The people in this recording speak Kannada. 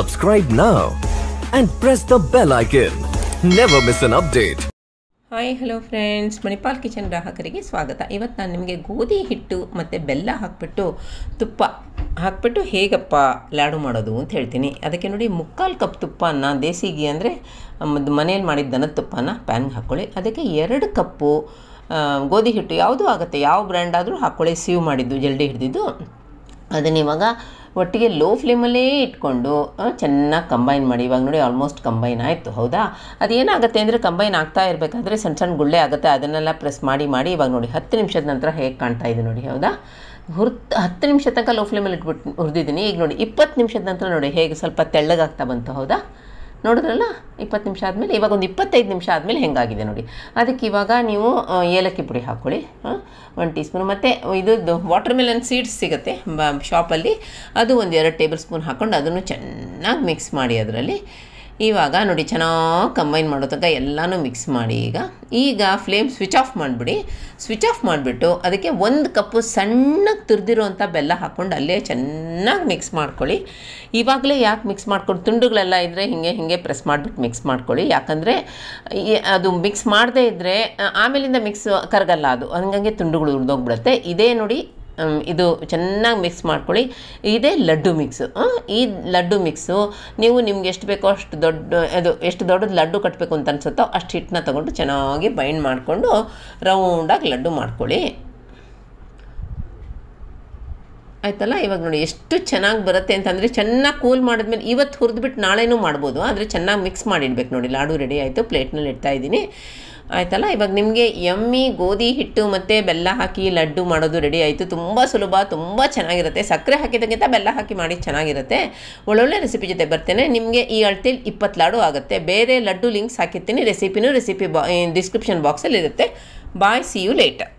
Subscribe now and press the bell icon. Never miss an update. Hi hello friends Manipal kitchen ಗ್ರಾಹಕರಿಗೆ ಸ್ವಾಗತ ಇವತ್ತು ನಾನು ನಿಮಗೆ ಗೋಧಿ ಹಿಟ್ಟು ಮತ್ತು ಬೆಲ್ಲ ಹಾಕ್ಬಿಟ್ಟು ತುಪ್ಪ ಹಾಕ್ಬಿಟ್ಟು ಹೇಗಪ್ಪ ಲಾಡು ಮಾಡೋದು ಅಂತ ಹೇಳ್ತೀನಿ ಅದಕ್ಕೆ ನೋಡಿ ಮುಕ್ಕಾಲು ಕಪ್ ತುಪ್ಪನ ದೇಸಿ ಘೀ ಅಂದರೆ ಮನೇಲಿ ಮಾಡಿದ ದನದ ತುಪ್ಪನ ಪ್ಯಾನ್ಗೆ ಹಾಕ್ಕೊಳ್ಳಿ ಅದಕ್ಕೆ ಎರಡು ಕಪ್ಪು ಗೋಧಿ ಹಿಟ್ಟು ಯಾವುದೂ ಆಗುತ್ತೆ ಯಾವ ಬ್ರ್ಯಾಂಡ್ ಆದರೂ ಹಾಕ್ಕೊಳ್ಳಿ ಸೀವ್ ಮಾಡಿದ್ದು ಜಲ್ಡಿ ಹಿಡಿದಿದ್ದು ಅದನ್ನಿವಾಗ ಒಟ್ಟಿಗೆ ಲೋ ಫ್ಲೇಮಲ್ಲೇ ಇಟ್ಕೊಂಡು ಚೆನ್ನಾಗಿ ಕಂಬೈನ್ ಮಾಡಿ ಇವಾಗ ನೋಡಿ ಆಲ್ಮೋಸ್ಟ್ ಕಂಬೈನ್ ಆಯಿತು ಹೌದಾ ಅದೇನಾಗುತ್ತೆ ಅಂದರೆ ಕಂಬೈನ್ ಆಗ್ತಾ ಇರಬೇಕಾದ್ರೆ ಸಣ್ಣ ಸಣ್ಣ ಗುಳ್ಳೆ ಆಗುತ್ತೆ ಅದನ್ನೆಲ್ಲ ಪ್ರೆಸ್ ಮಾಡಿ ಮಾಡಿ ಇವಾಗ ನೋಡಿ ಹತ್ತು ನಿಮಿಷದ ನಂತರ ಹೇಗೆ ಕಾಣ್ತಾ ಇದೆ ನೋಡಿ ಹೌದಾ ಹುರ್ದು ಹತ್ತು ನಿಮಿಷ ತನಕ ಲೋ ಫ್ಲೇಮಲ್ಲಿ ಇಟ್ಬಿಟ್ಟು ಹುರಿದಿದ್ದೀನಿ ಈಗ ನೋಡಿ ಇಪ್ಪತ್ತು ನಿಮಿಷದ ನಂತರ ನೋಡಿ ಹೇಗೆ ಸ್ವಲ್ಪ ತೆಳ್ಳಗಾಗ್ತಾ ಬಂತು ಹೌದಾ ನೋಡಿದ್ರಲ್ಲ ಇಪ್ಪತ್ತು ನಿಮಿಷ ಆದಮೇಲೆ ಇವಾಗ ಒಂದು ಇಪ್ಪತ್ತೈದು ನಿಮಿಷ ಆದಮೇಲೆ ಹೆಂಗಾಗಿದೆ ನೋಡಿ ಅದಕ್ಕೆ ಇವಾಗ ನೀವು ಏಲಕ್ಕಿ ಪುಡಿ ಹಾಕ್ಕೊಳ್ಳಿ ಹಾಂ ಒಂದು ಟೀ ಸ್ಪೂನ್ ಮತ್ತು ಇದು ವಾಟರ್ ಮೆಲನ್ ಸೀಡ್ಸ್ ಸಿಗುತ್ತೆ ಶಾಪಲ್ಲಿ ಅದು ಒಂದು ಎರಡು ಟೇಬಲ್ ಸ್ಪೂನ್ ಹಾಕ್ಕೊಂಡು ಅದನ್ನು ಚೆನ್ನಾಗಿ ಮಿಕ್ಸ್ ಮಾಡಿ ಅದರಲ್ಲಿ ಇವಾಗ ನೋಡಿ ಚೆನ್ನಾಗಿ ಕಂಬೈನ್ ಮಾಡೋ ತನಕ ಎಲ್ಲನೂ ಮಿಕ್ಸ್ ಮಾಡಿ ಈಗ ಈಗ ಫ್ಲೇಮ್ ಸ್ವಿಚ್ ಆಫ್ ಮಾಡಿಬಿಡಿ ಸ್ವಿಚ್ ಆಫ್ ಮಾಡಿಬಿಟ್ಟು ಅದಕ್ಕೆ ಒಂದು ಕಪ್ಪು ಸಣ್ಣಗೆ ತುರಿದಿರುವಂಥ ಬೆಲ್ಲ ಹಾಕ್ಕೊಂಡು ಅಲ್ಲೇ ಚೆನ್ನಾಗಿ ಮಿಕ್ಸ್ ಮಾಡ್ಕೊಳ್ಳಿ ಇವಾಗಲೇ ಯಾಕೆ ಮಿಕ್ಸ್ ಮಾಡ್ಕೊಂಡು ತುಂಡುಗಳೆಲ್ಲ ಇದ್ದರೆ ಹಿಂಗೆ ಹೀಗೆ ಪ್ರೆಸ್ ಮಾಡಿಬಿಟ್ಟು ಮಿಕ್ಸ್ ಮಾಡ್ಕೊಳ್ಳಿ ಯಾಕಂದರೆ ಅದು ಮಿಕ್ಸ್ ಮಾಡದೇ ಇದ್ದರೆ ಆಮೇಲಿಂದ ಮಿಕ್ಸ್ ಕರಗಲ್ಲ ಅದು ಹಂಗಂಗೆ ತುಂಡುಗಳು ಉರಿದೋಗ್ಬಿಡುತ್ತೆ ಇದೇ ನೋಡಿ ಇದು ಚೆನ್ನಾಗಿ ಮಿಕ್ಸ್ ಮಾಡ್ಕೊಳ್ಳಿ ಇದೇ ಲಡ್ಡು ಮಿಕ್ಸು ಈ ಲಡ್ಡು ಮಿಕ್ಸು ನೀವು ನಿಮ್ಗೆ ಎಷ್ಟು ಬೇಕೋ ಅಷ್ಟು ದೊಡ್ಡ ಅದು ಎಷ್ಟು ದೊಡ್ಡದು ಲಡ್ಡು ಕಟ್ಟಬೇಕು ಅಂತ ಅನಿಸುತ್ತೋ ಅಷ್ಟು ಹಿಟ್ಟನ್ನ ತೊಗೊಂಡು ಚೆನ್ನಾಗಿ ಬೈಂಡ್ ಮಾಡಿಕೊಂಡು ರೌಂಡಾಗಿ ಲಡ್ಡು ಮಾಡ್ಕೊಳ್ಳಿ ಆಯ್ತಲ್ಲ ಇವಾಗ ನೋಡಿ ಎಷ್ಟು ಚೆನ್ನಾಗಿ ಬರುತ್ತೆ ಅಂತಂದರೆ ಚೆನ್ನಾಗಿ ಕೂಲ್ ಮಾಡಿದ್ಮೇಲೆ ಇವತ್ತು ಹುರಿದ್ಬಿಟ್ಟು ನಾಳೆನೂ ಮಾಡ್ಬೋದು ಆದರೆ ಚೆನ್ನಾಗಿ ಮಿಕ್ಸ್ ಮಾಡಿಡ್ಬೇಕು ನೋಡಿ ಲಾಡು ರೆಡಿ ಆಯಿತು ಪ್ಲೇಟ್ನಲ್ಲಿ ಇಡ್ತಾ ಇದ್ದೀನಿ ಆಯ್ತಲ್ಲ ಇವಾಗ ನಿಮಗೆ ಎಮ್ಮಿ ಗೋಧಿ ಹಿಟ್ಟು ಮತ್ತು ಬೆಲ್ಲ ಹಾಕಿ ಲಡ್ಡು ಮಾಡೋದು ರೆಡಿ ಆಯಿತು ತುಂಬ ಸುಲಭ ತುಂಬ ಚೆನ್ನಾಗಿರುತ್ತೆ ಸಕ್ಕರೆ ಹಾಕಿದಂಗಿಂತ ಬೆಲ್ಲ ಹಾಕಿ ಮಾಡಿ ಚೆನ್ನಾಗಿರುತ್ತೆ ಒಳ್ಳೊಳ್ಳೆ ರೆಸಿಪಿ ಜೊತೆ ಬರ್ತೇನೆ ನಿಮಗೆ ಈ ಅಳ್ತೇಲಿ ಇಪ್ಪತ್ತು ಲಾಡು ಆಗುತ್ತೆ ಬೇರೆ ಲಡ್ಡು ಲಿಂಕ್ಸ್ ಹಾಕಿರ್ತೀನಿ ರೆಸಿಪಿನೂ ರೆಸಿಪಿ ಬಾ ಡಿಸ್ಕ್ರಿಪ್ಷನ್ ಬಾಕ್ಸಲ್ಲಿ ಇರುತ್ತೆ ಬಾಯ್ ಸಿ ಯು ಲೇಟರ್